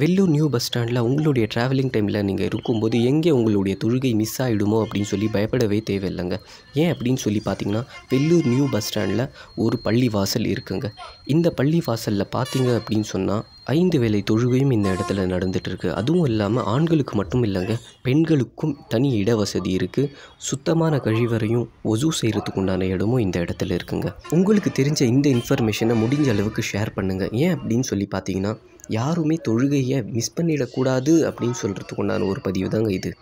Vellur new bus ஸ்டாண்டில் உங்களுடைய travelling டைமில் நீங்கள் இருக்கும்போது எங்கே உங்களுடைய தொழுகை மிஸ் ஆகிடுமோ அப்படின்னு சொல்லி பயப்படவே தேவையில்லைங்க ஏன் அப்படின்னு சொல்லி பார்த்தீங்கன்னா வெள்ளூர் நியூ பஸ் ஸ்டாண்டில் ஒரு பள்ளி வாசல் இருக்குங்க இந்த பள்ளி வாசலில் பார்த்தீங்க அப்படின்னு சொன்னால் ஐந்து வேலை தொழுகையும் இந்த இடத்துல நடந்துகிட்ருக்கு அதுவும் இல்லாமல் ஆண்களுக்கு மட்டும் இல்லைங்க பெண்களுக்கும் தனி இட வசதி இருக்குது சுத்தமான கழிவறையும் ஒசூ செய்கிறதுக்கு உண்டான இடமும் இந்த இடத்துல இருக்குங்க உங்களுக்கு தெரிஞ்ச இந்த இன்ஃபர்மேஷனை முடிஞ்ச அளவுக்கு ஷேர் பண்ணுங்கள் ஏன் அப்படின்னு சொல்லி பார்த்தீங்கன்னா யாருமே தொழுகையை மிஸ் பண்ணிடக்கூடாது அப்படின்னு சொல்கிறதுக்கு உண்டான ஒரு பதிவு தாங்க இது